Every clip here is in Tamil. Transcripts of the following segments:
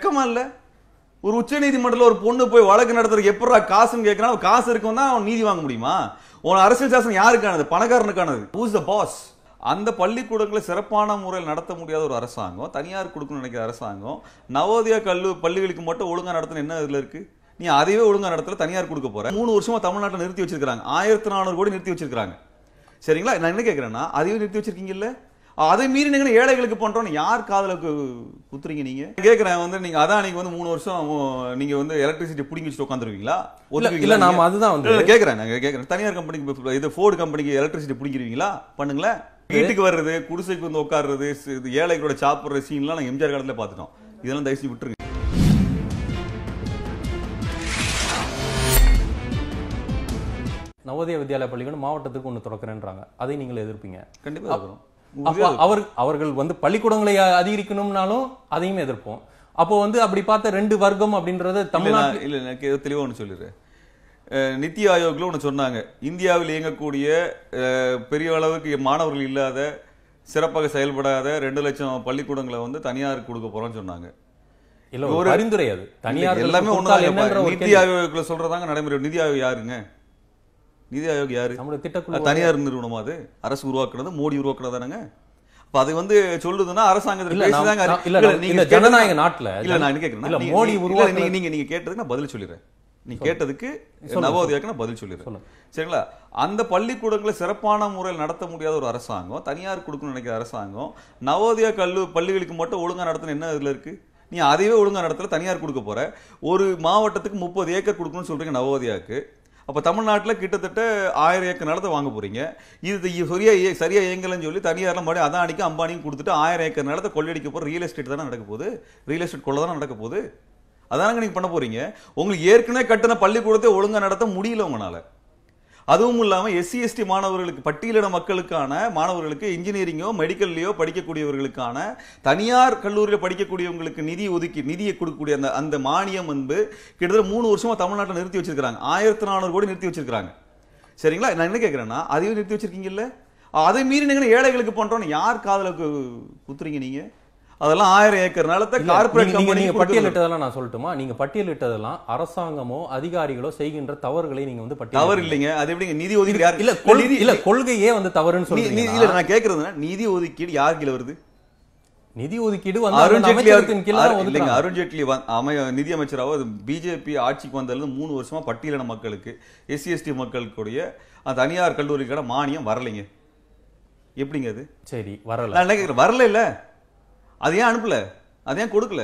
வெக்கமா இல்லை ஒரு உச்ச நீதிமன்றத்தில் ஒரு பொண்ணு போய் வழக்கு நடத்துறதுக்கு எப்படா காசுன்னு கேட்கறான் காசு இருக்கும் தான் அவன் நீதி வாங்க முடியுமா உன் அரசியல் சாசனம் யாருக்கானது பணக்காரனுக்கானது ஹூஸ் த பாஸ் அந்த பள்ளிக்கூடங்களை சிறப்பான முறையில் நடத்த முடியாத ஒரு அரசாங்கம் தனியார் கொடுக்கணும்னு நினைக்கிற அரசாங்கம் நவோதயா கல்லு பள்ளிகளுக்கு மட்டும் ஒழுங்காக நடத்தணும் என்ன இதில் இருக்குது நீ அதையே ஒழுங்காக நடத்தல தனியார் கொடுக்க போகிற மூணு வருஷமாக தமிழ்நாட்டில் நிறுத்தி வச்சிருக்காங்க ஆயிரத்தி நானூறு கோடி நிறுத்தி வச்சிருக்காங்க சரிங்களா நான் என்ன கேட்குறேன்னா அதையும் நிறுத்தி வச்சிருக்கீங்கல்ல அதை மீறி நீங்கள் ஏழைகளுக்கு பண்ணுறோன்னு யார் காதலுக்கு குத்துறீங்க நீங்கள் கேட்குறேன் வந்து நீங்கள் அதான் நீங்கள் வந்து மூணு வருஷம் நீங்கள் வந்து எலக்ட்ரிசிட்டி பிடிங்கி வச்சுட்டு உட்காந்துருவீங்களா இல்லை நாம அதுதான் வந்து கேட்குறேன் நாங்கள் கேட்குறேன் தனியார் கம்பெனிக்கு இது ஃபோர்டு கம்பெனிக்கு எலக்ட்ரிசிட்டி பிடிங்கிருவீங்களா பண்ணுங்களேன் வீட்டுக்கு வர்றது குடிசைக்கு வந்து உட்காடுறது ஏழைகளோட சாப்பிட்ற சீன்லாம் நாங்கள் எம்ஜிஆர் காலத்தில் பார்த்துட்டோம் இதெல்லாம் தயவு விட்டுருங்க நவோதய வித்யாலயா பள்ளிகள் மாவட்டத்துக்கு ஒன்று திறக்கிறேன்றாங்க அதை நீங்கள் எதிர்ப்பீங்க கண்டிப்பாக அவர் அவர்கள் வந்து பள்ளிக்கூடங்களை அதிகரிக்கணும்னாலும் அதையும் எதிர்ப்போம் அப்போ வந்து அப்படி பார்த்த ரெண்டு வர்க்கம் அப்படின்றத தமிழ்நாடு இல்லை எனக்கு தெளிவாக ஒன்று சொல்லிடுறேன் நித்தி ஆயோக்ல ஒன்று சொன்னாங்க இந்தியாவில் இயங்கக்கூடிய பெரிய அளவுக்கு மாணவர்கள் இல்லாத சிறப்பாக செயல்படாத ரெண்டு லட்சம் பள்ளிக்கூடங்களை வந்து தனியாருக்கு கொடுக்க போறோம்னு சொன்னாங்க ஒரு அறிந்துரையாது அது தனியார் எல்லாமே ஒன்று நிதி ஆயோக்ல சொல்றதாங்க நடைமுறை நிதி ஆயோக் யாருங்க நிதி ஆயோக் யாரு தனியார் நிறுவனம் அது அரசு உருவாக்குனது மோடி உருவாக்குனதானங்க அப்ப அது வந்து மோடி நீங்க நீங்க கேட்டதுக்கு பதில் சொல்லிடுறேன் நீ கேட்டதுக்கு நவோதயாக்கு நான் பதில் சொல்லிடுறேன் சரிங்களா அந்த பள்ளிக்கூடங்களை சிறப்பான முறையில் நடத்த முடியாத ஒரு அரசாங்கம் தனியார் கொடுக்கணும்னு நினைக்கிற அரசாங்கம் நவோதயா கல்லு பள்ளிகளுக்கு மட்டும் ஒழுங்கா நடத்தணும் என்ன இதுல இருக்கு நீ அதையே ஒழுங்கா நடத்தல தனியார் கொடுக்க போற ஒரு மாவட்டத்துக்கு முப்பது ஏக்கர் கொடுக்கணும்னு சொல்றீங்க நவோதயாக்கு அப்போ தமிழ்நாட்டில் கிட்டத்தட்ட ஆயிரம் ஏக்கர் நிலத்தை வாங்க போகிறீங்க இது சரியாக சரியாக இயங்கலன்னு சொல்லி தனியாரில் மறுபடியும் அதானிக்கும் அம்பானிக்கும் கொடுத்துட்டு ஆயிரம் ஏக்கர் நிலத்தை கொள்ளடிக்க போகிற ரியல் எஸ்டேட் தானே நடக்க போகுது ரியல் எஸ்டேட் கொள்ள தானே நடக்க போகுது அதானங்க நீங்கள் பண்ண போகிறீங்க உங்களுக்கு ஏற்கனவே கட்டின பள்ளிக்கூடத்தை ஒழுங்காக நடத்த முடியல உங்களால் அதுவும் இல்லாமல் எஸ்சி எஸ்டி மாணவர்களுக்கு பட்டியலிட மக்களுக்கான மாணவர்களுக்கு இன்ஜினியரிங்கோ மெடிக்கல்லையோ படிக்கக்கூடியவர்களுக்கான தனியார் கல்லூரியில் படிக்கக்கூடியவங்களுக்கு நிதி ஒதுக்கி நிதியை கொடுக்கக்கூடிய அந்த அந்த மானியம் வந்து கிட்டத்தட்ட மூணு வருஷமாக தமிழ்நாட்டில் நிறுத்தி வச்சிருக்கிறாங்க ஆயிரத்தி நானூறு கோடி நிறுத்தி வச்சிருக்கிறாங்க சரிங்களா நான் என்ன கேட்குறேன்னா அதையும் நிறுத்தி வச்சிருக்கீங்கல்ல அதை மீறி நீங்கள் ஏழைகளுக்கு பண்ணுறோன்னு யார் காதலுக்கு குத்துறீங்க நீங்கள் அதெல்லாம் ஆயிரம் ஏக்கர் நிலத்தை கார்பரேட் கம்பெனி பட்டியலிட்டதெல்லாம் நான் சொல்லட்டுமா நீங்க பட்டியலிட்டதெல்லாம் அரசாங்கமோ அதிகாரிகளோ செய்கின்ற தவறுகளை நீங்க வந்து பட்டியல் தவறு இல்லைங்க அது எப்படிங்க நிதி ஒதுக்கீடு இல்ல இல்ல கொள்கையே வந்து தவறுன்னு சொல்லி இல்ல நான் கேக்குறது நிதி ஒதுக்கீடு யார் கீழே வருது நிதி ஒதுக்கீடு வந்து அருண்ஜேட்லி அருண்ஜேட்லி அமைய நிதி அமைச்சராக பிஜேபி ஆட்சிக்கு வந்தது மூணு வருஷமா பட்டியலின மக்களுக்கு எஸ்சி எஸ்டி மக்களுக்குடைய தனியார் கல்லூரிக்கான மானியம் வரலைங்க எப்படிங்க அது சரி வரல நான் வரல இல்லை அது ஏன் அனுப்பல அது ஏன் கொடுக்கல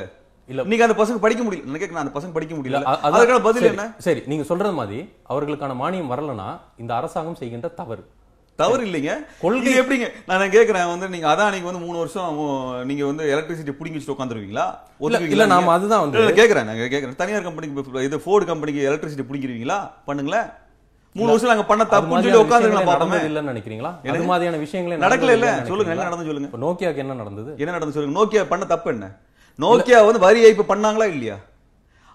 இல்ல நீங்க அந்த பசங்க படிக்க முடியல எனக்கு அந்த பசங்க படிக்க முடியல அதற்கான பதில் என்ன சரி நீங்க சொல்றது மாதிரி அவர்களுக்கான மானியம் வரலனா இந்த அரசாங்கம் செய்கின்ற தவறு தவறு இல்லைங்க கொள்கை எப்படிங்க நான் கேட்கறேன் வந்து நீங்க அதான் நீங்க வந்து மூணு வருஷம் நீங்க வந்து எலக்ட்ரிசிட்டி புடிங்கி வச்சு உட்காந்துருவீங்களா இல்ல நாம அதுதான் வந்து கேட்கறேன் நாங்க கேட்கறேன் தனியார் கம்பெனிக்கு இது ஃபோர்டு கம்பெனிக்கு எலக்ட்ரிசிட்டி பிடிக்கிறீங்களா பண்ணுங்களேன் மூணு வருஷம் நாங்க பண்ண தப்பு சொல்லி உட்கார்ந்து பார்த்தோமே இல்லன்னு நினைக்கிறீங்களா அது மாதிரியான விஷயங்களே நடக்கல இல்ல சொல்லுங்க என்ன நடந்து சொல்லுங்க நோக்கியாக்கு என்ன நடந்தது என்ன நடந்து சொல்லுங்க நோக்கியா பண்ண தப்பு என்ன நோக்கியா வந்து வரி ஏய்ப்பு பண்ணாங்களா இல்லையா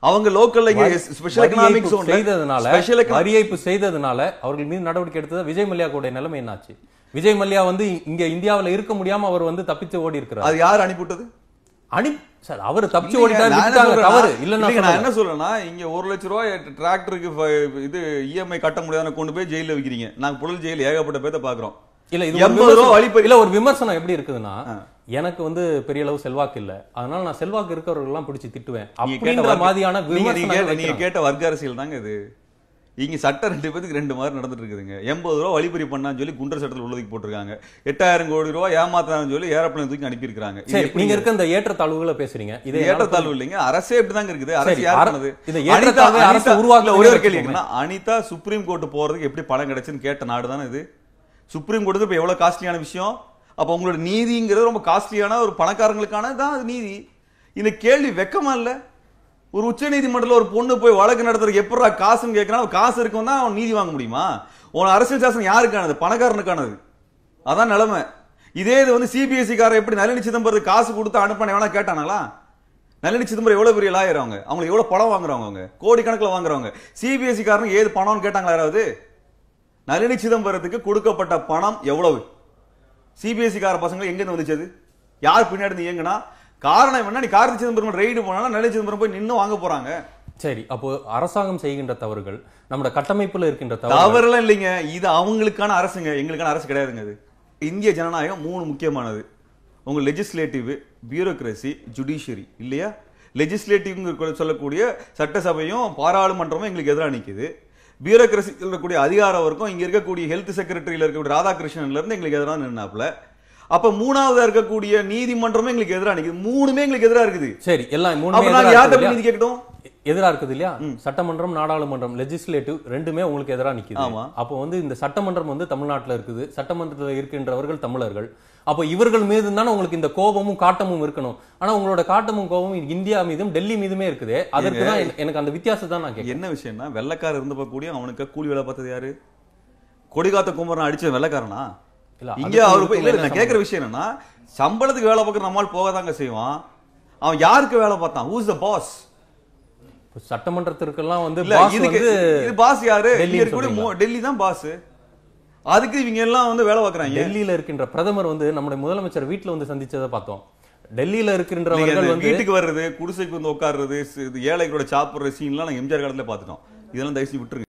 அவங்க லோக்கல்ல ஸ்பெஷல் எக்கனாமிக் ஜோன் செய்ததனால ஸ்பெஷல் வரி ஏய்ப்பு செய்ததனால அவர்கள் மீது நடவடிக்கை எடுத்தது விஜய் மல்லியா கூட நிலைமை என்னாச்சு விஜய் மல்லியா வந்து இங்க இந்தியாவில் இருக்க முடியாம அவர் வந்து தப்பிச்சு ஓடி இருக்கிறார் அது யார் அனுப்பிவிட்டது அனுப்பி சார் அவர் தப்பிச்சு ஓடிட்டாரு தவறு இல்லைன்னா நான் என்ன சொல்றேன்னா இங்க ஒரு லட்ச ரூபாய் டிராக்டருக்கு இது இஎம்ஐ e கட்ட முடியாத கொண்டு போய் ஜெயில வைக்கிறீங்க நாங்க புழல் ஜெயில ஏகப்பட்ட பேர்த்த பாக்குறோம் இல்ல இது எண்பது ரூபா வழிப்பு இல்ல ஒரு விமர்சனம் எப்படி இருக்குதுன்னா எனக்கு வந்து பெரிய அளவு செல்வாக்கு இல்ல அதனால நான் செல்வாக்கு இருக்கிறவர்கள் எல்லாம் பிடிச்சு திட்டுவேன் அப்படின்ற மாதிரியான நீங்க கேட்ட வர்க்க அரசியல் தாங்க இது இங்கே சட்டம் ரெண்டு பேருக்கு ரெண்டு மாதிரி நடந்துட்டு இருக்குதுங்க எண்பது ரூபா வழிபறி பண்ணான்னு சொல்லி குண்டர் சட்டத்தில் உள்ளதுக்கு போட்டிருக்காங்க எட்டாயிரம் கோடி ரூபா ஏமாத்தான்னு சொல்லி ஏரோப்ளேன் தூக்கி அனுப்பியிருக்காங்க நீங்க இருக்க இந்த தாழ்வுகளை பேசுறீங்க இது ஏற்றத்தாழ்வு இல்லைங்க அரசே இப்படிதாங்க இருக்குது அரசு யாருனது இந்த அரசு ஒரே ஒரு கேள்வி அனிதா சுப்ரீம் கோர்ட் போறதுக்கு எப்படி பணம் கிடைச்சுன்னு கேட்ட நாடு தானே இது சுப்ரீம் கோர்ட் இப்போ எவ்வளோ காஸ்ட்லியான விஷயம் அப்போ உங்களோட நீதிங்கிறது ரொம்ப காஸ்ட்லியான ஒரு பணக்காரங்களுக்கான தான் அது நீதி இந்த கேள்வி வெக்கமா இல்லை ஒரு உச்ச நீதிமன்றத்தில் ஒரு பொண்ணு போய் வழக்கு நடத்துறதுக்கு எப்படா காசுன்னு கேட்கறான் காசு இருக்கும் தான் அவன் நீதி வாங்க முடியுமா உன் அரசியல் சாசனம் யாருக்கானது பணக்காரனுக்கானது அதான் நிலைமை இதே இது வந்து காரை எப்படி நளினி சிதம்பரத்துக்கு காசு கொடுத்து அனுப்பின வேணா கேட்டானாங்களா நளினி சிதம்பரம் எவ்வளோ பெரிய லாயர் அவங்க அவங்களுக்கு எவ்வளோ பணம் வாங்குறவங்க அவங்க கோடிக்கணக்கில் வாங்குறவங்க காரணம் ஏது பணம்னு கேட்டாங்களா யாராவது நளினி சிதம்பரத்துக்கு கொடுக்கப்பட்ட பணம் எவ்வளவு சிபிஎஸ்சிக்கார பசங்க எங்கேருந்து வந்துச்சது யார் பின்னாடி இயங்குனா காரணம் என்ன நீ கார்த்தி சிதம்பரம் ரெய்டு போனாலும் நிலை சிதம்பரம் போய் நின்று வாங்க போறாங்க சரி அப்போ அரசாங்கம் செய்கின்ற தவறுகள் நம்மளோட கட்டமைப்புல இருக்கின்ற தவறுலாம் இல்லைங்க இது அவங்களுக்கான அரசுங்க எங்களுக்கான அரசு கிடையாதுங்க அது இந்திய ஜனநாயகம் மூணு முக்கியமானது உங்க லெஜிஸ்லேட்டிவ் பியூரோக்ரஸி ஜுடிஷியரி இல்லையா லெஜிஸ்லேட்டிவ் சொல்லக்கூடிய சட்டசபையும் பாராளுமன்றமும் எங்களுக்கு எதிராக நிற்குது பியூரோக்ரஸி சொல்லக்கூடிய அதிகாரம் இருக்கும் இங்கே இருக்கக்கூடிய ஹெல்த் செக்ரட்டரியில் இருக்கக்கூடிய ராதாகிருஷ்ணன்லேருந்து எங்களுக்கு எதிராக நின்னாப்புல அப்ப மூணாவதா இருக்கக்கூடிய நீதிமன்றமும் எங்களுக்கு எதிராக நிக்குது மூணுமே எங்களுக்கு எதிராக இருக்குது சரி எல்லாம் மூணு யார்கிட்ட நீதி கேட்கட்டும் இருக்குது இல்லையா சட்டமன்றம் நாடாளுமன்றம் லெஜிஸ்லேட்டிவ் ரெண்டுமே உங்களுக்கு எதிராக நிற்குது அப்ப வந்து இந்த சட்டமன்றம் வந்து தமிழ்நாட்டில் இருக்குது சட்டமன்றத்தில் இருக்கின்றவர்கள் தமிழர்கள் அப்ப இவர்கள் மீது தானே உங்களுக்கு இந்த கோபமும் காட்டமும் இருக்கணும் ஆனா உங்களோட காட்டமும் கோபமும் இந்தியா மீதும் டெல்லி மீதுமே இருக்குது அதற்கு தான் எனக்கு அந்த வித்தியாசம் தான் நான் என்ன விஷயம்னா வெள்ளக்காரர் இருந்தப்ப கூடிய அவனுக்கு கூலி வேலை பார்த்தது யாரு கொடிகாத்த குமரன் அடிச்ச வெள்ளக்காரனா இங்க அவர் போய் இல்ல நான் கேட்கிற விஷயம் என்னன்னா சம்பளத்துக்கு வேலை பார்க்குற நம்மால் போக தாங்க செய்வான் அவன் யாருக்கு வேலை பார்த்தான் ஹூஸ் த பாஸ் சட்டமன்றத்திற்கெல்லாம் வந்து இது பாஸ் யாரு டெல்லி தான் பாஸ் அதுக்கு இவங்க எல்லாம் வந்து வேலை பார்க்குறாங்க டெல்லியில இருக்கின்ற பிரதமர் வந்து நம்முடைய முதலமைச்சர் வீட்டில் வந்து சந்திச்சதை பார்த்தோம் டெல்லியில இருக்கின்றவர்கள் வந்து வீட்டுக்கு வர்றது குடிசைக்கு வந்து உட்கார்றது ஏழைகளோட சாப்பிடுற சீன்லாம் நாங்கள் எம்ஜிஆர் காலத்துல பார்த்துட்டோம் இதெல்லாம் தயவு செஞ்சு விட்டுருங்க